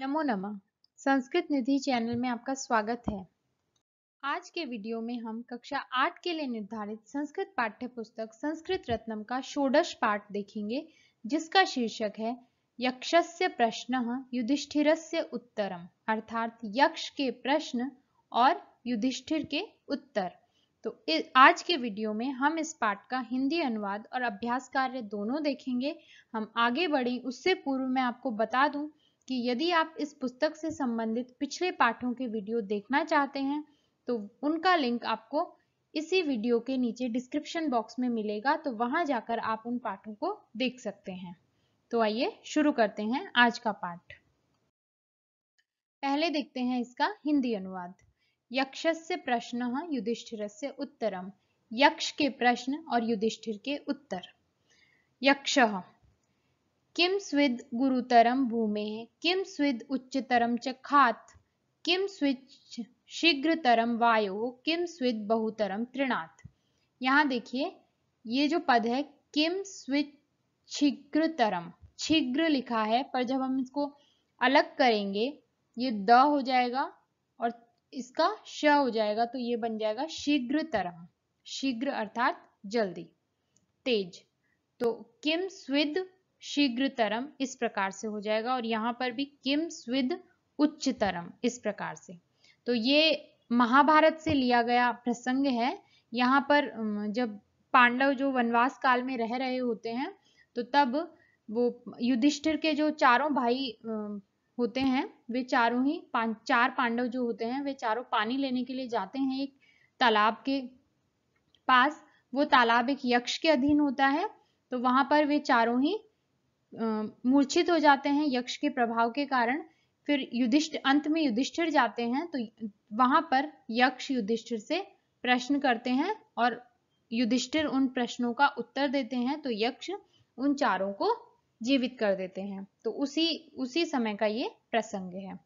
नमो नमः संस्कृत निधि चैनल में आपका स्वागत है आज के वीडियो में हम कक्षा आठ के लिए निर्धारित संस्कृत पाठ्य पुस्तक संस्कृत रत्नम का षोडश पाठ देखेंगे जिसका शीर्षक है यक्षस्य प्रश्न युधिष्ठिरस्य उत्तरम अर्थात यक्ष के प्रश्न और युधिष्ठिर के उत्तर तो आज के वीडियो में हम इस पाठ का हिंदी अनुवाद और अभ्यास कार्य दोनों देखेंगे हम आगे बढ़े उससे पूर्व मैं आपको बता दूं कि यदि आप इस पुस्तक से संबंधित पिछले पाठों के वीडियो देखना चाहते हैं तो उनका लिंक आपको इसी वीडियो के नीचे डिस्क्रिप्शन बॉक्स में मिलेगा तो वहां जाकर आप उन पाठों को देख सकते हैं तो आइए शुरू करते हैं आज का पाठ पहले देखते हैं इसका हिंदी अनुवाद यक्षस्य प्रश्न युधिष्ठिर से उत्तरम यक्ष के प्रश्न और युधिष्ठिर के उत्तर यक्ष किम स्विद गुरुतरम भूमे किम स्विद उच्चतरम च खात किम स्विच शीघ्रतरम वायो किम स्विद बहुतरम त्रिनाथ यहाँ देखिए ये जो पद है किम स्विच शीघ्रतरम शीघ्र लिखा है पर जब हम इसको अलग करेंगे ये द हो जाएगा और इसका श हो जाएगा तो ये बन जाएगा शीघ्रतरम शीघ्र अर्थात जल्दी तेज तो किम स्विद शीघ्रतरम इस प्रकार से हो जाएगा और यहाँ पर भी किम्स विद उच्चतरम इस प्रकार से तो ये महाभारत से लिया गया प्रसंग है यहाँ पर जब पांडव जो वनवास काल में रह रहे होते हैं तो तब वो युधिष्ठिर के जो चारों भाई होते हैं वे चारों ही पां, चार पांडव जो होते हैं वे चारों पानी लेने के लिए जाते हैं एक तालाब के पास वो तालाब एक यक्ष के अधीन होता है तो वहां पर वे चारों ही मूर्छित हो जाते हैं यक्ष के प्रभाव के कारण फिर युधिष्ठ अंत में युधिष्ठिर जाते हैं तो वहां पर यक्ष युधिष्ठिर से प्रश्न करते हैं और युधिष्ठिर उन प्रश्नों का उत्तर देते हैं तो यक्ष उन चारों को जीवित कर देते हैं तो उसी उसी समय का ये प्रसंग है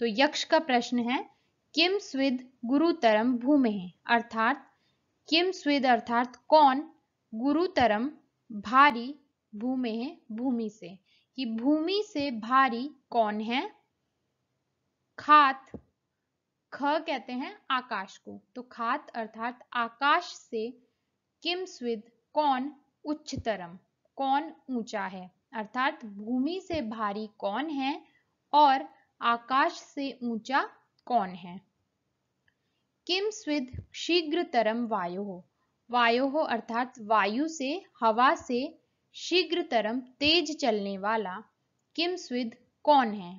तो यक्ष का प्रश्न है किम स्विद गुरुतरम भूमे अर्थात किम स्विद अर्थात कौन गुरुतरम भारी भूमे है भूमि से कि भूमि से भारी कौन है खात ख कहते हैं आकाश को तो खात अर्थात आकाश से किम स्विद कौन उच्चतरम कौन ऊंचा है अर्थात भूमि से भारी कौन है और आकाश से ऊंचा कौन है किम स्विद शीघ्रतरम वायु हो वायु हो अर्थात वायु से हवा से शीघ्रतरम तेज चलने वाला किमस्विद कौन है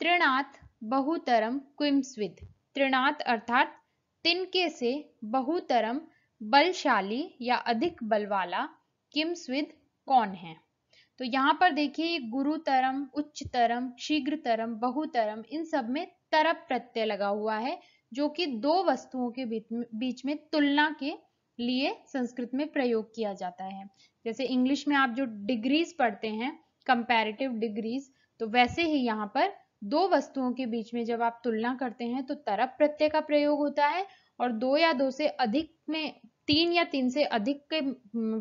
त्रिनाथ बहुतरम क्विम्स्विद त्रिनाथ अर्थात तिनके से बहुतरम बलशाली या अधिक बल वाला किमस्विद कौन है तो यहाँ पर देखिए गुरुतरम उच्चतरम शीघ्रतरम बहुतरम इन सब में तरप प्रत्यय लगा हुआ है जो कि दो वस्तुओं के बीच में तुलना के लिए संस्कृत में प्रयोग किया जाता है जैसे इंग्लिश में आप जो डिग्रीज पढ़ते हैं कंपेरेटिव डिग्रीज तो वैसे ही यहाँ पर दो वस्तुओं के बीच में जब आप तुलना करते हैं तो तरफ प्रत्यय का प्रयोग होता है और दो या दो से अधिक में तीन या तीन से अधिक के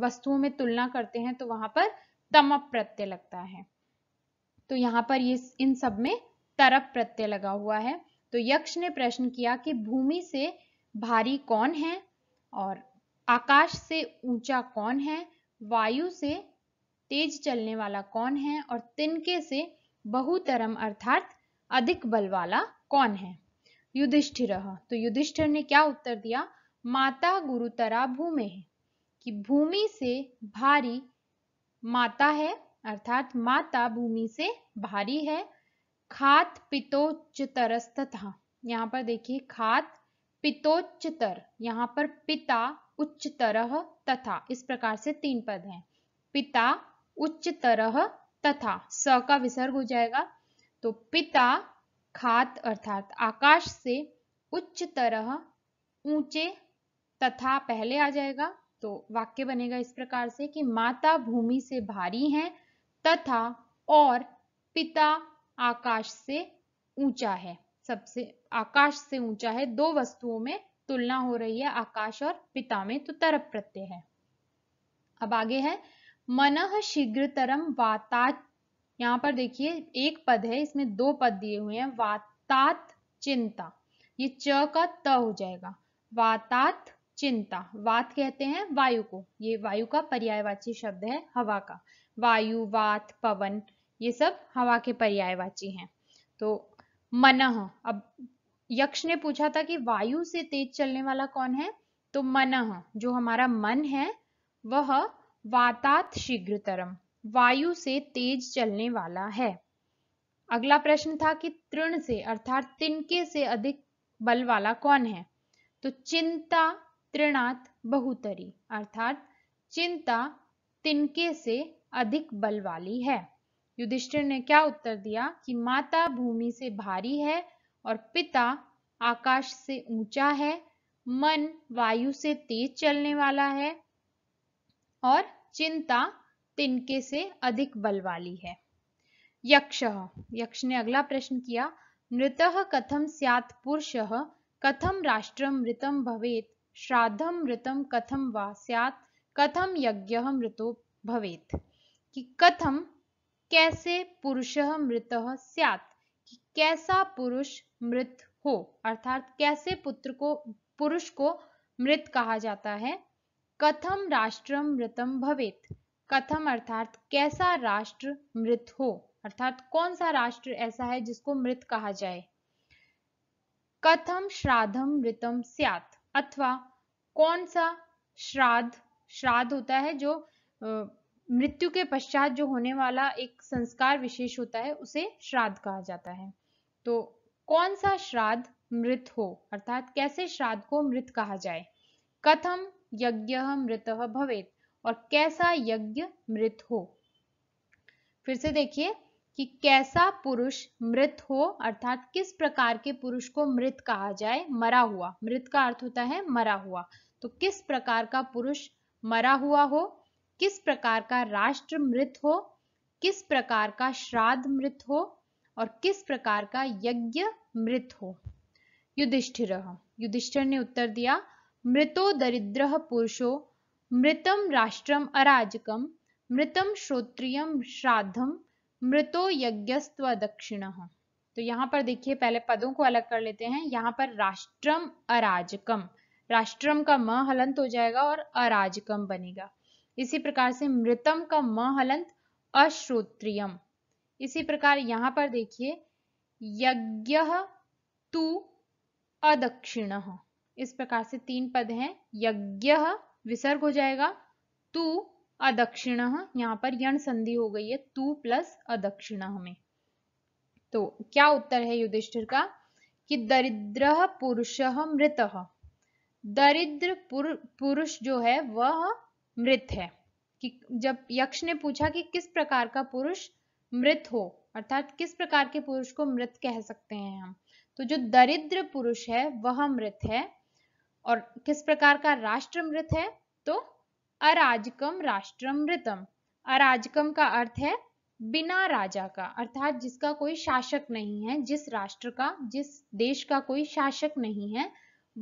वस्तुओं में तुलना करते हैं तो वहां पर तमप प्रत्यय लगता है तो यहाँ पर ये इन सब में तरफ प्रत्यय लगा हुआ है तो यक्ष ने प्रश्न किया कि भूमि से भारी कौन है और आकाश से ऊंचा कौन है वायु से तेज चलने वाला कौन है और तिनके से बहुतरम अर्थात अधिक बल वाला कौन है युधिष्ठिर तो युधिष्ठिर ने क्या उत्तर दिया माता गुरुतरा भूमि है कि भूमि से भारी माता है अर्थात माता भूमि से भारी है खात पितोच था यहाँ पर देखिए खात पितोच्चतर यहाँ पर पिता उच्च तरह तथा इस प्रकार से तीन पद हैं पिता उच्च तरह तथा स का विसर्ग हो जाएगा तो पिता खात अर्थात आकाश से उच्च तरह ऊंचे तथा पहले आ जाएगा तो वाक्य बनेगा इस प्रकार से कि माता भूमि से भारी हैं तथा और पिता आकाश से ऊंचा है सबसे आकाश से ऊंचा है दो वस्तुओं में तुलना हो रही है आकाश और पिता में तो तरप प्रत्यय है अब आगे है मन शीघ्रतरम वाता यहाँ पर देखिए एक पद है इसमें दो पद दिए हुए हैं वातात चिंता ये च का त हो जाएगा वातात चिंता वात कहते हैं वायु को ये वायु का पर्यायवाची शब्द है हवा का वायु वात पवन ये सब हवा के पर्यायवाची हैं तो मन अब यक्ष ने पूछा था कि वायु से तेज चलने वाला कौन है तो मन जो हमारा मन है वह वातात शीघ्रतरम वायु से तेज चलने वाला है अगला प्रश्न था कि तृण से अर्थात तिनके से अधिक बल वाला कौन है तो चिंता तृणात बहुतरी अर्थात चिंता तिनके से अधिक बल वाली है युधिष्ठिर ने क्या उत्तर दिया कि माता भूमि से भारी है और पिता आकाश से ऊंचा है मन वायु से तेज चलने वाला है और चिंता तिनके से अधिक बल वाली है यक्ष यक्ष ने अगला प्रश्न किया मृत कथम सियात पुरुष कथम राष्ट्र मृतम भवेत श्राद्धम मृतम कथम वा सियात कथम यज्ञ मृतो भवेत कि कथम कैसे पुरुष मृत सियात कैसा पुरुष मृत हो अर्थात कैसे पुत्र को पुरुष को मृत कहा जाता है कथम राष्ट्रम मृतम भवेत कथम अर्थात कैसा राष्ट्र मृत हो अर्थात कौन सा राष्ट्र ऐसा है जिसको मृत कहा जाए कथम श्राद्धम मृतम स्यात अथवा कौन सा श्राद्ध श्राद्ध होता है जो मृत्यु के पश्चात जो होने वाला एक संस्कार विशेष होता है उसे श्राद्ध कहा जाता है तो कौन सा श्राद्ध मृत हो अर्थात कैसे श्राद्ध को मृत कहा जाए कथम यज्ञ मृत भवेत और कैसा यज्ञ मृत हो फिर से देखिए कि कैसा पुरुष मृत हो अर्थात किस प्रकार के पुरुष को मृत कहा जाए मरा हुआ मृत का अर्थ होता है मरा हुआ तो किस प्रकार का पुरुष मरा हुआ हो किस प्रकार का राष्ट्र मृत हो किस प्रकार का श्राद्ध मृत हो और किस प्रकार का यज्ञ मृत हो युधिष्ठिर युधिष्ठिर ने उत्तर दिया मृतो दरिद्र पुरुषो मृतम राष्ट्रम अराजकम मृतम श्रोत्रियम श्राद्धम मृतो यज्ञस्व दक्षिण तो यहाँ पर देखिए पहले पदों को अलग कर लेते हैं यहाँ पर राष्ट्रम अराजकम राष्ट्रम का म हलंत हो जाएगा और अराजकम बनेगा इसी प्रकार से मृतम का म हलंत अश्रोत्रियम इसी प्रकार यहां पर देखिए यज्ञ तु अदक्षिण इस प्रकार से तीन पद हैं यज्ञ विसर्ग हो जाएगा तु अदक्षिण यहाँ पर यण संधि हो गई है तू प्लस अदक्षिण में तो क्या उत्तर है युधिष्ठिर का कि दरिद्र पुरुष मृत दरिद्र पुरुष जो है वह मृत है कि जब यक्ष ने पूछा कि किस प्रकार का पुरुष मृत हो अर्थात किस प्रकार के पुरुष को मृत कह सकते हैं हम तो जो दरिद्र पुरुष है वह मृत है और किस प्रकार का राष्ट्र मृत है तो अराजकम राष्ट्र मृतम अराजकम का अर्थ है बिना राजा का अर्थात जिसका कोई शासक नहीं है जिस राष्ट्र का जिस देश का कोई शासक नहीं है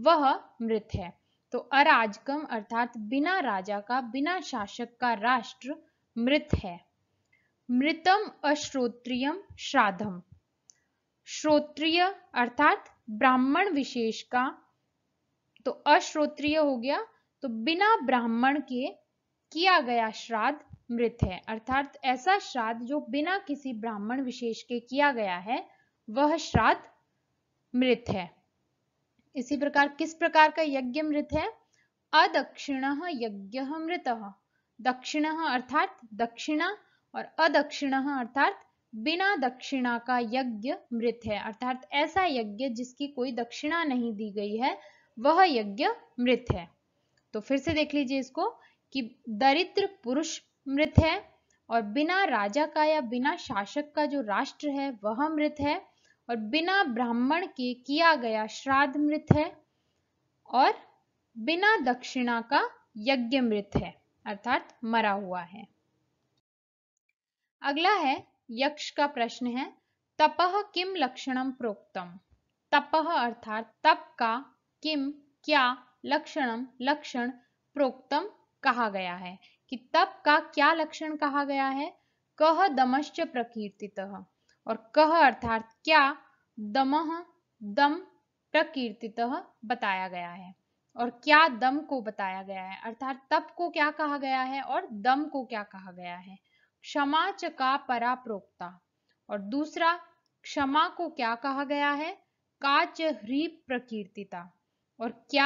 वह मृत है तो अराजकम अर्थात बिना राजा का बिना शासक का राष्ट्र मृत है मृतम अश्रोत्रियम श्राद्धम श्रोत्रिय अर्थात ब्राह्मण विशेष का तो अश्रोत्रिय हो गया तो बिना ब्राह्मण के किया गया श्राद्ध मृत है अर्थात ऐसा श्राद्ध जो बिना किसी ब्राह्मण विशेष के किया गया है वह श्राद्ध मृत है इसी प्रकार किस प्रकार का यज्ञ मृत है अदक्षिण यज्ञ मृत दक्षिण अर्थात दक्षिणा और अदक्षिण अर्थात बिना दक्षिणा का यज्ञ मृत है अर्थात ऐसा यज्ञ जिसकी कोई दक्षिणा नहीं दी गई है वह यज्ञ मृत है तो फिर से देख लीजिए इसको कि दरिद्र पुरुष मृत है और बिना राजा का या बिना शासक का जो राष्ट्र है वह मृत है और बिना ब्राह्मण के किया गया श्राद्ध मृत है और बिना दक्षिणा का यज्ञ मृत है अर्थात मरा हुआ है अगला है यक्ष का प्रश्न है तपह किम लक्षणम प्रोक्तम तपह अर्थात तप का किम क्या लक्षणम लक्षण प्रोक्तम कहा गया है कि तप का क्या लक्षण कहा गया है कह दमश्च प्रकीर्तित और कह अर्थात क्या दमह दम प्रकीर्तित बताया गया है और क्या दम को बताया गया है अर्थात तप को क्या कहा गया है और दम को क्या कहा गया है क्षमा चका परा प्रोक्ता और दूसरा क्षमा को क्या कहा गया है काच ह्री प्रकीर्तिता और क्या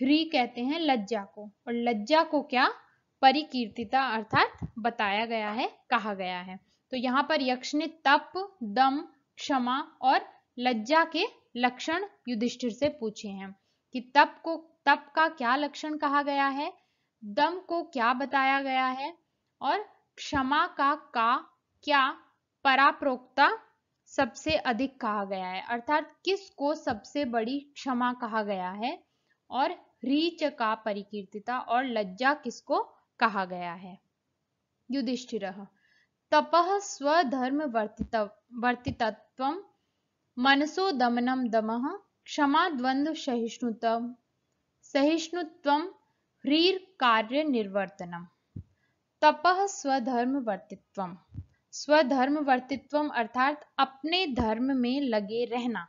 ह्री कहते हैं लज्जा को और लज्जा को क्या परिकीर्तिता अर्थात बताया गया है कहा गया है तो यहाँ पर यक्ष ने तप दम क्षमा और लज्जा के लक्षण युधिष्ठिर से पूछे हैं कि तप को तप का क्या लक्षण कहा गया है दम को क्या बताया गया है और क्षमा का का क्या पराप्रोक्ता सबसे अधिक कहा गया है अर्थात किस को सबसे बड़ी क्षमा कहा गया है और रीच का परिकीर्तिता और लज्जा किसको कहा गया है युधिष्ठिर तपह स्वधर्म वर्तितत्व मनसो दमनम दम क्षमा द्वंद्व सहिष्णुतम सहिष्णुत्व ह्रीर कार्य निर्वर्तनम तपह स्वधर्म वर्तित्व स्वधर्म वर्तित्व अर्थात अपने धर्म में लगे रहना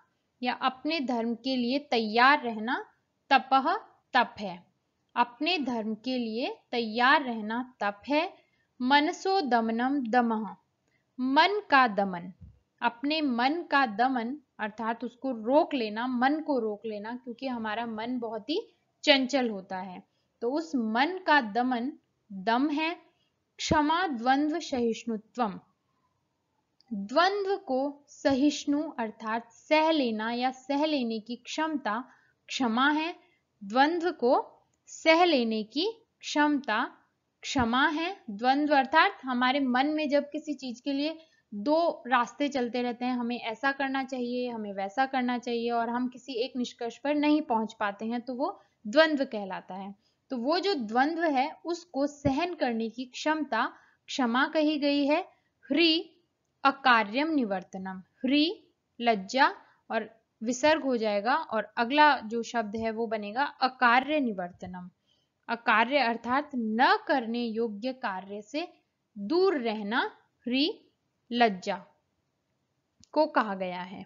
या अपने धर्म के लिए तैयार रहना तपह तप है अपने धर्म के लिए तैयार रहना तप है मनसो दमनम दमह मन का दमन अपने मन का दमन अर्थात उसको रोक लेना मन को रोक लेना क्योंकि हमारा मन बहुत ही चंचल होता है तो उस मन का दमन दम है क्षमा द्वंद्व सहिष्णुत्व द्वंद्व को सहिष्णु अर्थात सह लेना या सह लेने की क्षमता क्षमा है द्वंद्व को सह लेने की क्षमता क्षमा है द्वंद्व अर्थात हमारे मन में जब किसी चीज के लिए दो रास्ते चलते रहते हैं हमें ऐसा करना चाहिए हमें वैसा करना चाहिए और हम किसी एक निष्कर्ष पर नहीं पहुंच पाते हैं तो वो द्वंद्व कहलाता है तो वो जो द्वंद्व है उसको सहन करने की क्षमता क्षमा कही गई है ह्री अकार्यम निवर्तनम ह्री लज्जा और विसर्ग हो जाएगा और अगला जो शब्द है वो बनेगा अकार्य निवर्तनम अकार्य अर्थात न करने योग्य कार्य से दूर रहना ह्री लज्जा को कहा गया है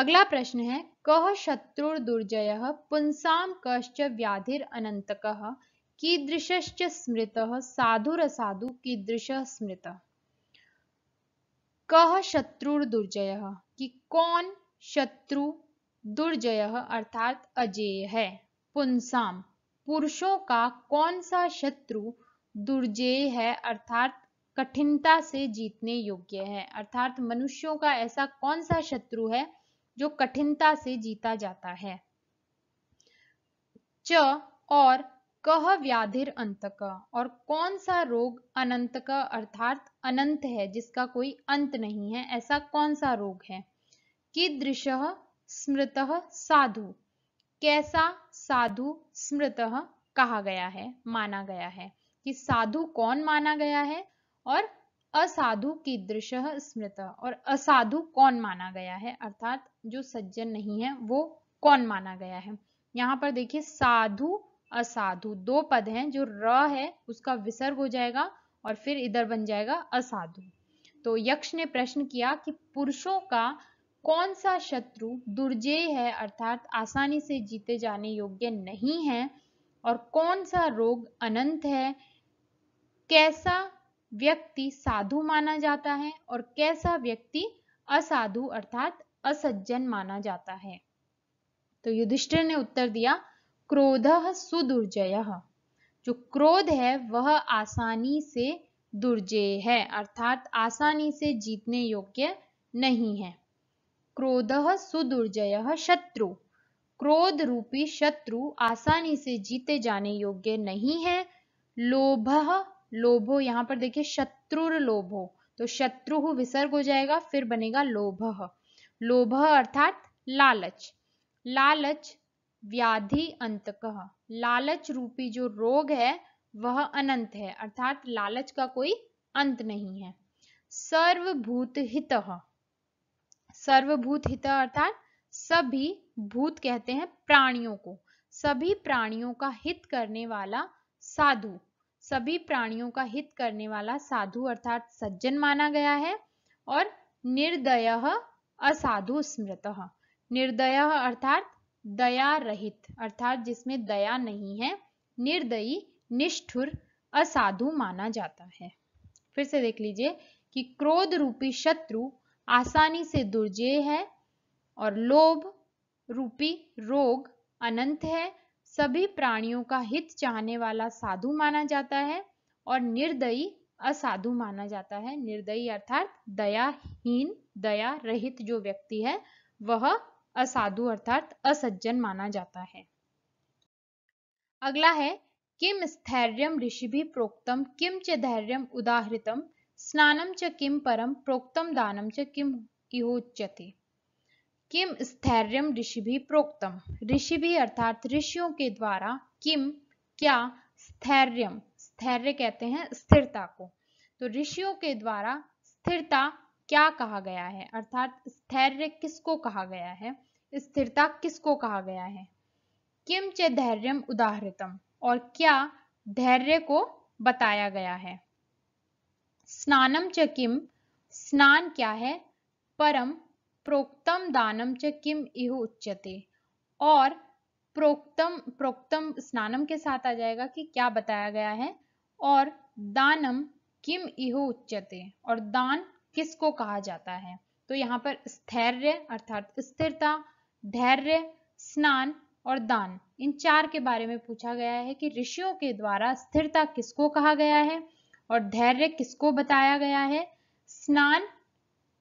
अगला प्रश्न है कह शत्रु दुर्जय पुंसाम कश्च व्याधिर अनंतक कीदृश्च स्मृत साधु कीदृश स्मृत कह शत्रु दुर्जय कि कौन शत्रु दुर्जय अर्थात अजेय है पुंसाम पुरुषों का कौन सा शत्रु दुर्जेय है अर्थात कठिनता से जीतने योग्य है अर्थात मनुष्यों का ऐसा कौन सा शत्रु है जो कठिनता से जीता जाता है च और कह व्याधिर अंतक और कौन सा रोग अनंतक अर्थात अनंत है जिसका कोई अंत नहीं है ऐसा कौन सा रोग है दृश्य स्मृत साधु कैसा साधु स्मृत कहा गया है माना गया है कि साधु कौन माना गया है और असाधु की दृश्य स्मृत और असाधु कौन माना गया है अर्थात जो सज्जन नहीं है वो कौन माना गया है यहाँ पर देखिए साधु असाधु दो पद हैं जो र है उसका विसर्ग हो जाएगा और फिर इधर बन जाएगा असाधु तो यक्ष ने प्रश्न किया कि पुरुषों का कौन सा शत्रु दुर्जय है अर्थात आसानी से जीते जाने योग्य नहीं है और कौन सा रोग अनंत है कैसा व्यक्ति साधु माना जाता है और कैसा व्यक्ति असाधु अर्थात असज्जन माना जाता है तो युधिष्ठिर ने उत्तर दिया क्रोध सुदुर्जय जो क्रोध है वह आसानी से दुर्जय है अर्थात आसानी से जीतने योग्य नहीं है क्रोध सुदुर्जय शत्रु क्रोध रूपी शत्रु आसानी से जीते जाने योग्य नहीं है लोभ लोभो यहाँ पर देखिए शत्रुर लोभो तो शत्रु विसर्ग हो जाएगा फिर बनेगा लोभ लोभ अर्थात लालच लालच व्याधि अंतक लालच रूपी जो रोग है वह अनंत है अर्थात लालच का कोई अंत नहीं है सर्वभूत हित सर्वभूत हित अर्थात सभी भूत कहते हैं प्राणियों को सभी प्राणियों का हित करने वाला साधु सभी प्राणियों का हित करने वाला साधु अर्थात सज्जन माना गया है और निर्दय असाधु स्मृत निर्दय अर्थात दया रहित अर्थात जिसमें दया नहीं है निर्दयी निष्ठुर असाधु माना जाता है फिर से देख लीजिए कि क्रोध रूपी शत्रु आसानी से दुर्जेय है और लोभ रूपी रोग अनंत है सभी प्राणियों का हित चाहने वाला साधु माना जाता है और निर्दयी असाधु माना जाता है निर्दयी अर्थात दयाहीन दया रहित जो व्यक्ति है वह असाधु अर्थात असज्जन माना जाता है अगला है किम स्थैर्यम ऋषि भी प्रोक्तम किम च धैर्यम उदाहृतम स्नानम च किम परम प्रोक्तम दानम च किम इहोच्यते किम स्थैर्यम भी प्रोक्तम ऋषि भी अर्थात ऋषियों के द्वारा किम क्या स्थैर्यम स्थैर्य कहते हैं स्थिरता को तो ऋषियों के द्वारा स्थिरता क्या कहा गया है अर्थात स्थैर्य किसको कहा गया है स्थिरता किसको कहा गया है किम च धैर्यम उदाहृतम और क्या धैर्य को बताया गया है स्नानम च किम स्नान क्या है परम प्रोक्तम दानम च किम इह उच्यते और प्रोक्तम प्रोक्तम स्नानम के साथ आ जाएगा कि क्या बताया गया है और दानम किम इह उच्यते और दान किसको कहा जाता है तो यहाँ पर स्थैर्य अर्थात स्थिरता धैर्य स्नान और दान इन चार के बारे में पूछा गया है कि ऋषियों के द्वारा स्थिरता किसको कहा गया है और धैर्य किसको बताया गया है स्नान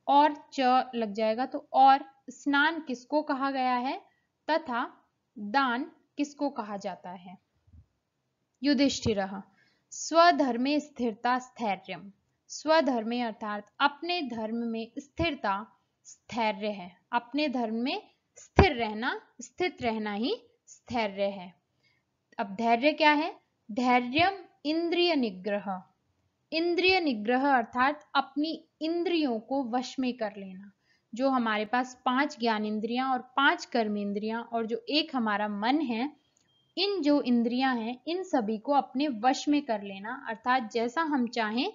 और च लग जाएगा तो और स्नान किसको कहा गया है तथा दान किसको कहा जाता है युधिष्ठिर स्वधर्मे स्थिरता स्थैर्य स्वधर्मे अर्थात अपने धर्म में स्थिरता स्थैर्य है अपने धर्म में स्थिर रहना स्थित रहना ही स्थैर्य है अब धैर्य क्या है धैर्यम इंद्रिय निग्रह इंद्रिय निग्रह अर्थात अपनी इंद्रियों को वश में कर लेना जो हमारे पास पांच ज्ञान इंद्रियां और पांच कर्म इंद्रियां और जो एक हमारा मन है इन जो इंद्रियां हैं इन सभी को अपने वश में कर लेना अर्थात जैसा हम चाहें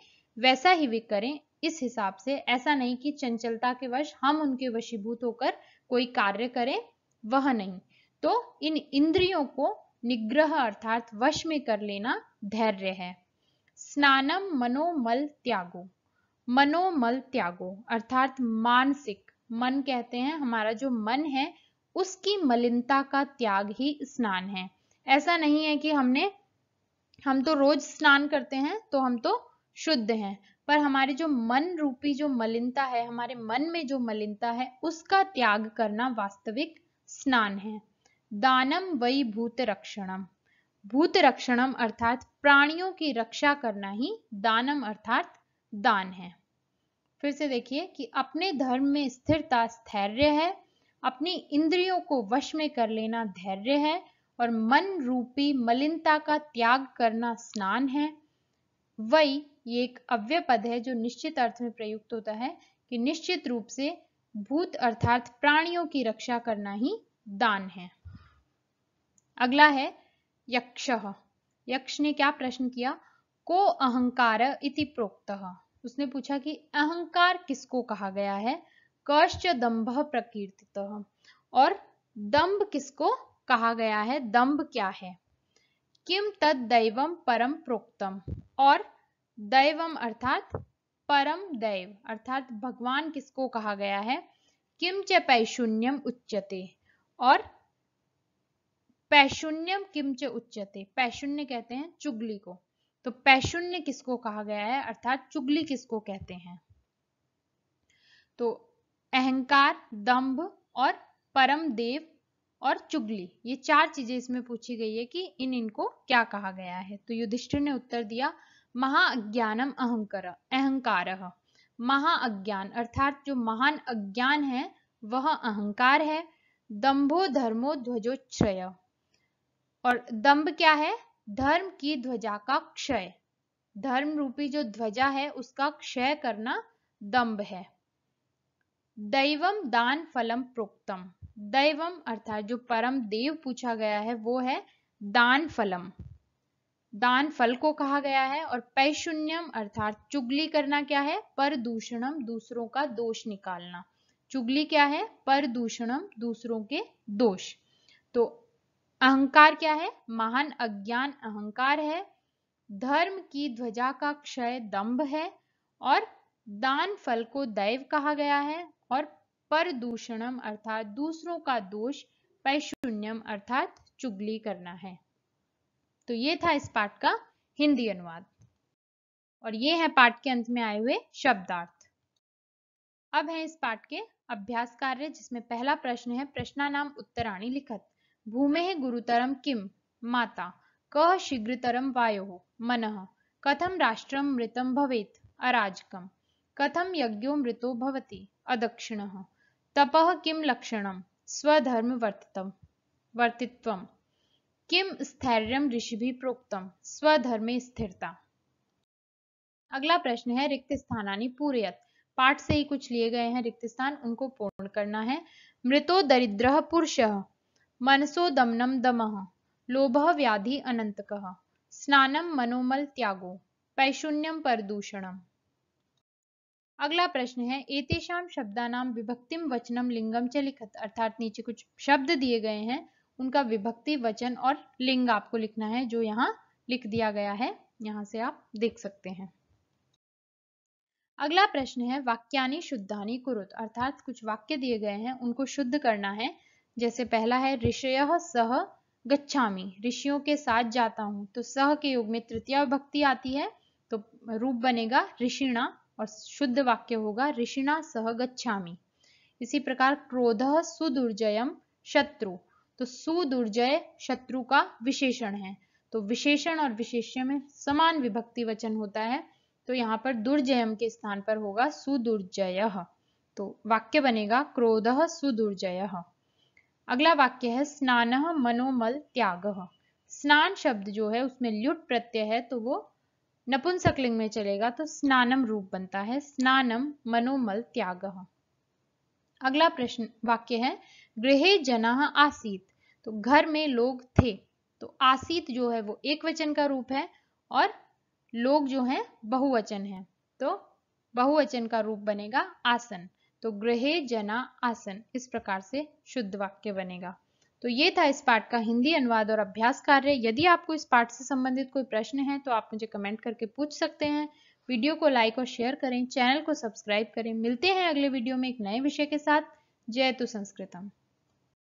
वैसा ही वे करें इस हिसाब से ऐसा नहीं कि चंचलता के वश हम उनके वशीभूत होकर कोई कार्य करें वह नहीं तो इन इंद्रियों को निग्रह अर्थात वश में कर लेना धैर्य है स्नानम मनोमल त्यागो मनोमल त्यागो अर्थात मानसिक मन कहते हैं हमारा जो मन है उसकी मलिनता का त्याग ही स्नान है ऐसा नहीं है कि हमने हम तो रोज स्नान करते हैं तो हम तो शुद्ध हैं पर हमारे जो मन रूपी जो मलिनता है हमारे मन में जो मलिनता है उसका त्याग करना वास्तविक स्नान है दानम वही भूत रक्षणम भूत रक्षणम अर्थात प्राणियों की रक्षा करना ही दानम अर्थात दान है फिर से देखिए कि अपने धर्म में स्थिरता स्थैर्य है अपनी इंद्रियों को वश में कर लेना धैर्य है और मन रूपी मलिनता का त्याग करना स्नान है वही ये एक अव्य पद है जो निश्चित अर्थ में प्रयुक्त होता है कि निश्चित रूप से भूत अर्थात प्राणियों की रक्षा करना ही दान है अगला है यक्ष यक्ष ने क्या प्रश्न किया को अहंकार इति प्रोक्त उसने पूछा कि अहंकार किसको कहा गया है कश्च दम्भ प्रकीर्तित और दम्भ किसको कहा गया है दम्भ क्या है किम तद दैवम परम प्रोक्तम और दैवम अर्थात परम दैव अर्थात भगवान किसको कहा गया है किम च पैशून्यम उच्चते और पैशुन्यम किमच उच्चते पैशुन्य कहते हैं चुगली को तो पैशुन्य किसको कहा गया है अर्थात चुगली किसको कहते हैं तो अहंकार दंभ और परम देव और चुगली ये चार चीजें इसमें पूछी गई है कि इन इनको क्या कहा गया है तो युधिष्ठिर ने उत्तर दिया महाअज्ञानम अहंकर अहंकार महाअज्ञान अर्थात जो महान अज्ञान है वह अहंकार है दंभो धर्मो ध्वजोच्छ्रय और दम्भ क्या है धर्म की ध्वजा का क्षय धर्म रूपी जो ध्वजा है उसका क्षय करना दम्भ है दैवम दान फलम प्रोक्तम दैवम अर्थात जो परम देव पूछा गया है वो है दान फलम दान फल को कहा गया है और पैशून्यम अर्थात चुगली करना क्या है परदूषणम दूसरों का दोष निकालना चुगली क्या है पर दूषणम दूसरों के दोष तो अहंकार क्या है महान अज्ञान अहंकार है धर्म की ध्वजा का क्षय दंभ है और दान फल को दैव कहा गया है और परदूषणम अर्थात दूसरों का दोष पैशून्यम अर्थात चुगली करना है तो ये था इस पाठ का हिंदी अनुवाद और ये है पाठ के अंत में आए हुए शब्दार्थ अब है इस पाठ के अभ्यास कार्य जिसमें पहला प्रश्न है प्रश्नानाम उत्तराणी लिखत भूमे गुरुतरम किम माता क शीघ्रतरम वायो मन कथम राष्ट्र मृत भवे अराजक कथम यज्ञो मृतो भवति तप तपः लक्षण स्वधर्म स्वधर्मवर्तितं वर्तित्वं किम स्थैर्य ऋषि प्रोक्तम स्वधर्मे स्थिरता अगला प्रश्न है रिक्त स्थानानि पूरयत पाठ से ही कुछ लिए गए हैं रिक्त स्थान उनको पूर्ण करना है मृतो दरिद्र पुरुष मनसो दमनम दमह लोभ व्याधि अनंतक स्नानम मनोमल त्यागो पैशून्यम प्रदूषणम अगला प्रश्न है एतेषाम शब्दानाम विभक्तिम वचनम लिंगम च लिखत अर्थात नीचे कुछ शब्द दिए गए हैं उनका विभक्ति वचन और लिंग आपको लिखना है जो यहाँ लिख दिया गया है यहाँ से आप देख सकते हैं अगला प्रश्न है वाक्यानि शुद्धानि कुरुत अर्थात कुछ वाक्य दिए गए हैं उनको शुद्ध करना है जैसे पहला है ऋषय सह गच्छामी ऋषियों के साथ जाता हूं तो सह के युग में तृतीय भक्ति आती है तो रूप बनेगा ऋषिणा और शुद्ध वाक्य होगा ऋषिणा सह गच्छामी इसी प्रकार क्रोध सुदुर्जयम शत्रु तो सुदुर्जय शत्रु का विशेषण है तो विशेषण और विशेष्य में समान विभक्ति वचन होता है तो यहाँ पर दुर्जयम के स्थान पर होगा सुदुर्जय तो वाक्य बनेगा क्रोध सुदुर्जय अगला वाक्य है स्नान मनोमल त्याग स्नान शब्द जो है उसमें ल्युट प्रत्यय है तो वो नपुंसकलिंग में चलेगा तो स्नानम रूप बनता है स्नानम मनोमल त्याग अगला प्रश्न वाक्य है गृह जना आसीत तो घर में लोग थे तो आसीत जो है वो एक वचन का रूप है और लोग जो है बहुवचन है तो बहुवचन का रूप बनेगा आसन तो ग्रहे जना आसन इस प्रकार से शुद्ध वाक्य बनेगा तो ये था इस पाठ का हिंदी अनुवाद और अभ्यास कार्य यदि आपको इस पाठ से संबंधित कोई प्रश्न है तो आप मुझे कमेंट करके पूछ सकते हैं वीडियो को लाइक और शेयर करें चैनल को सब्सक्राइब करें मिलते हैं अगले वीडियो में एक नए विषय के साथ जय तु संस्कृतम